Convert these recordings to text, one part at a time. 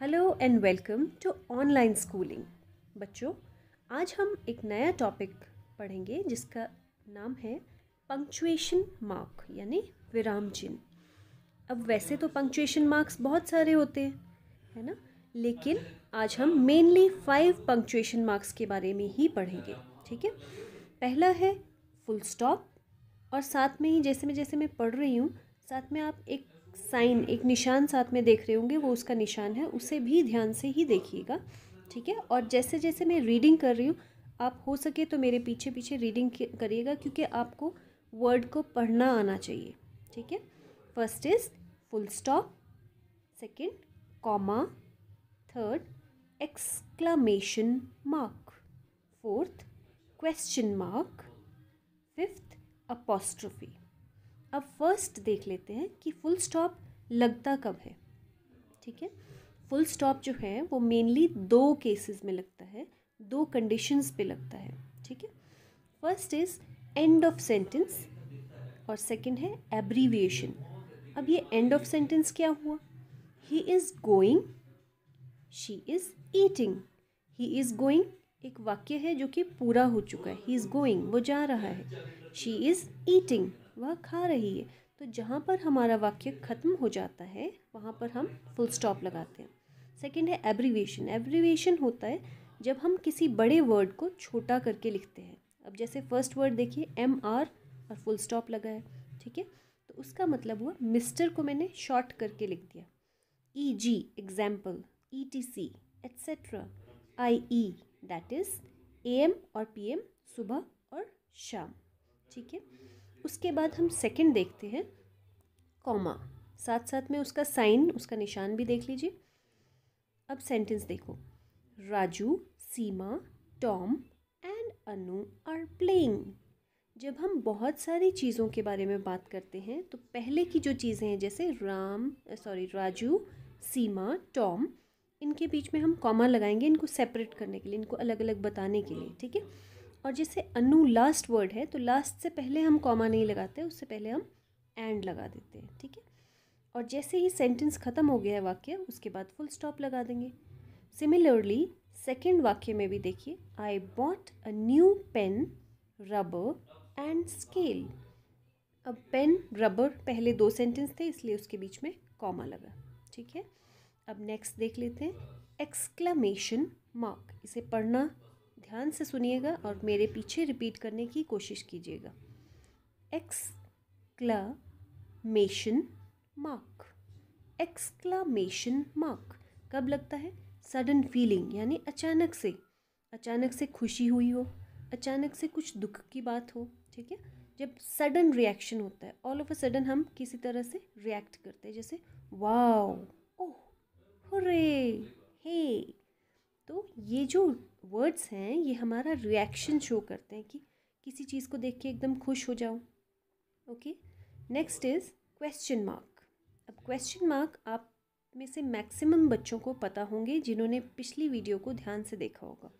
Hello and welcome to online schooling बच्चों आज हम एक नया टॉपिक पढ़ेंगे जिसका नाम है पंक्चुएशन मार्क यानी विराम चिन्ह अब वैसे तो पंक्चुएशन मार्क्स बहुत सारे होते हैं है ना लेकिन आज हम मेनली फाइव पंक्चुएशन मार्क्स के बारे में ही पढ़ेंगे ठीक है पहला है फुल स्टॉप और साथ में ही जैसे मैं जैसे मैं पढ़ रही हूँ साथ में आप एक साइन एक निशान साथ में देख रहे होंगे वो उसका निशान है उसे भी ध्यान से ही देखिएगा ठीक है और जैसे जैसे मैं रीडिंग कर रही हूँ आप हो सके तो मेरे पीछे पीछे रीडिंग करिएगा क्योंकि आपको वर्ड को पढ़ना आना चाहिए ठीक है first is full stop second comma third exclamation mark fourth question mark fifth apostrophe अब फर्स्ट देख लेते हैं कि फुल स्टॉप लगता कब है ठीक है फुल स्टॉप जो है वो मेनली दो केसेस में लगता है दो कंडीशंस पे लगता है ठीक है first is end of sentence और सेकंड है एब्रीविएशन अब ये एंड ऑफ सेंटेंस क्या हुआ he is going she is eating he is going एक वाक्य है जो कि पूरा हो चुका है ही इज़ गोइंग वो जा रहा है शी इज़ ईटिंग वह खा रही है तो जहाँ पर हमारा वाक्य ख़त्म हो जाता है वहाँ पर हम फुल स्टॉप लगाते हैं सेकंड है एब्रीवेशन एब्रीवेशन होता है जब हम किसी बड़े वर्ड को छोटा करके लिखते हैं अब जैसे फर्स्ट वर्ड देखिए एम आर और फुल स्टॉप लगा है ठीक है तो उसका मतलब हुआ मिस्टर को मैंने शॉर्ट करके लिख दिया e g example e t c etcetera i e that is a m और पी एम सुबह और शाम ठीक है उसके बाद हम सेकंड देखते हैं कॉमा साथ साथ में उसका साइन उसका निशान भी देख लीजिए अब सेंटेंस देखो Raju Seema Tom and Anu are playing जब हम बहुत सारी चीज़ों के बारे में बात करते हैं तो पहले की जो चीज़ें हैं जैसे राम सॉरी राजू सीमा टॉम इनके बीच में हम कॉमा लगाएंगे इनको सेपरेट करने के लिए इनको अलग अलग बताने के लिए ठीक है और जैसे अनु लास्ट वर्ड है तो लास्ट से पहले हम कॉमा नहीं लगाते उससे पहले हम एंड लगा देते हैं ठीक है और जैसे ही सेंटेंस ख़त्म हो गया है वाक्य उसके बाद फुल स्टॉप लगा देंगे सिमिलरली सेकेंड वाक्य में भी देखिए I bought a new pen rubber and scale अब पेन रबर पहले दो सेंटेंस थे इसलिए उसके बीच में कॉमा लगा ठीक है अब नेक्स्ट देख लेते हैं एक्सक्लामेशन मार्क इसे पढ़ना ध्यान से सुनिएगा और मेरे पीछे रिपीट करने की कोशिश कीजिएगा एक्सक्लामेशन मार्क एक्सक्लामेशन मार्क कब लगता है सडन फीलिंग यानी अचानक से अचानक से खुशी हुई हो अचानक से कुछ दुख की बात हो ठीक है जब सडन रिएक्शन होता है ऑल ऑफ अ सडन हम किसी तरह से रिएक्ट करते हैं जैसे वाओ ओह हुरे हे तो ये जो वर्ड्स हैं ये हमारा रिएक्शन शो करते हैं कि किसी चीज़ को देख के एकदम खुश हो जाओ okay next is question mark अब क्वेश्चन मार्क आप में से मैक्सिमम बच्चों को पता होंगे जिन्होंने पिछली वीडियो को ध्यान से देखा होगा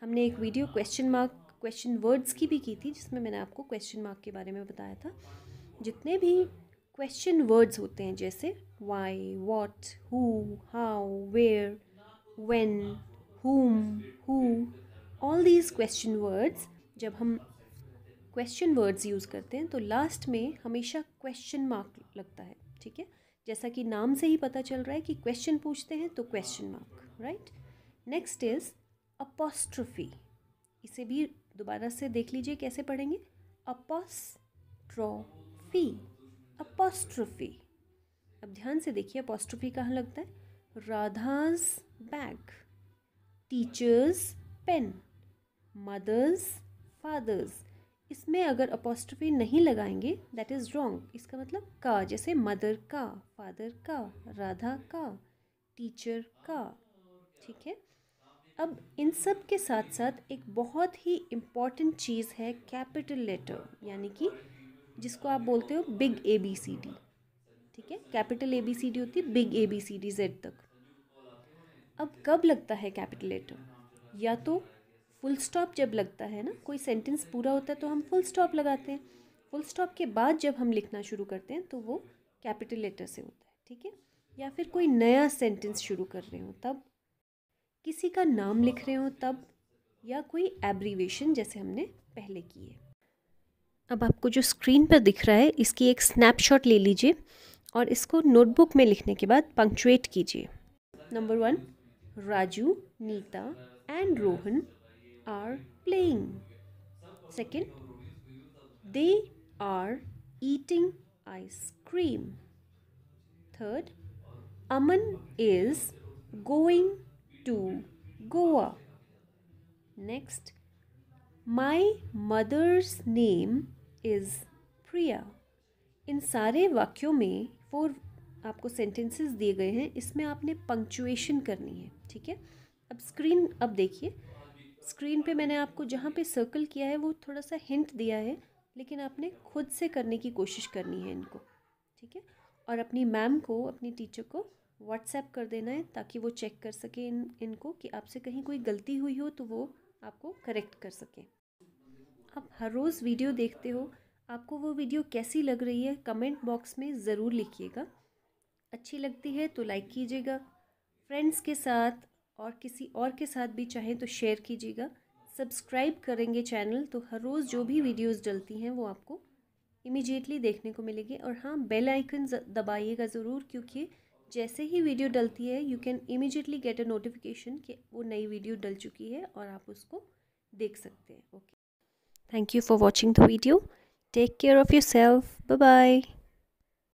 हमने एक video question mark question words की भी की थी जिसमें मैंने आपको क्वेश्चन मार्क के बारे में बताया था जितने भी क्वेश्चन वर्ड्स होते हैं जैसे why what who how where when, whom, who, all these question words जब हम क्वेश्चन वर्ड्स यूज़ करते हैं तो लास्ट में हमेशा क्वेश्चन मार्क लगता है ठीक है जैसा कि नाम से ही पता चल रहा है कि क्वेश्चन पूछते हैं तो question mark right next is apostrophe इसे भी दोबारा से देख लीजिए कैसे पढ़ेंगे अपॉस्ट्रोफी अपॉस्ट्रफी अब ध्यान से देखिए अपॉस्ट्रफी कहाँ लगता है Radha's bag teacher's pen mother's father's इसमें अगर अपोस्ट्रफी नहीं लगाएंगे दैट इज़ रॉन्ग इसका मतलब का जैसे मदर का फादर का राधा का टीचर का ठीक है अब इन सब के साथ साथ एक बहुत ही इम्पॉर्टेंट चीज़ है कैपिटल लेटर यानी कि जिसको आप बोलते हो big A B C D ठीक है capital A B C D होती है big A B C D Z तक अब कब लगता है कैपिटल लेटर या तो फुल स्टॉप जब लगता है ना कोई सेंटेंस पूरा होता है तो हम फुल स्टॉप लगाते हैं फुल स्टॉप के बाद जब हम लिखना शुरू करते हैं तो वो कैपिटल लेटर से होता है ठीक है या फिर कोई नया सेंटेंस शुरू कर रहे हो तब किसी का नाम लिख रहे हो तब या कोई एब्रीवेशन जैसे हमने पहले की है अब आपको जो स्क्रीन पर दिख रहा है इसकी एक स्नैपशॉट ले लीजिए और इसको नोटबुक में लिखने के बाद पंक्चुएट कीजिए number one Raju, Nita, and Rohan are playing. Second, they are eating ice cream. Third, Aman is going to Goa. Next, my mother's name is Priya. In सारे वाक्यों में for आपको सेंटेंसेस दिए गए हैं इसमें आपने पंक्चुएशन करनी है ठीक है अब स्क्रीन अब देखिए स्क्रीन पे मैंने आपको जहाँ पे सर्कल किया है वो थोड़ा सा हिंट दिया है लेकिन आपने खुद से करने की कोशिश करनी है इनको ठीक है और अपनी मैम को अपनी टीचर को व्हाट्सएप कर देना है ताकि वो चेक कर सके इन इनको कि आपसे कहीं कोई गलती हुई हो तो वो आपको करेक्ट कर सकें आप हर रोज़ वीडियो देखते हो आपको वो वीडियो कैसी लग रही है कमेंट बॉक्स में ज़रूर लिखिएगा अच्छी लगती है तो लाइक कीजिएगा फ्रेंड्स के साथ और किसी और के साथ भी चाहें तो शेयर कीजिएगा सब्सक्राइब करेंगे चैनल तो हर रोज़ जो भी वीडियोस डलती हैं वो आपको इमीजिएटली देखने को मिलेगी और हाँ बेल आइकन दबाइएगा ज़रूर क्योंकि जैसे ही वीडियो डलती है you can immediately get a notification कि वो नई वीडियो डल चुकी है और आप उसको देख सकते हैं okay thank you for watching the video take care of yourself bye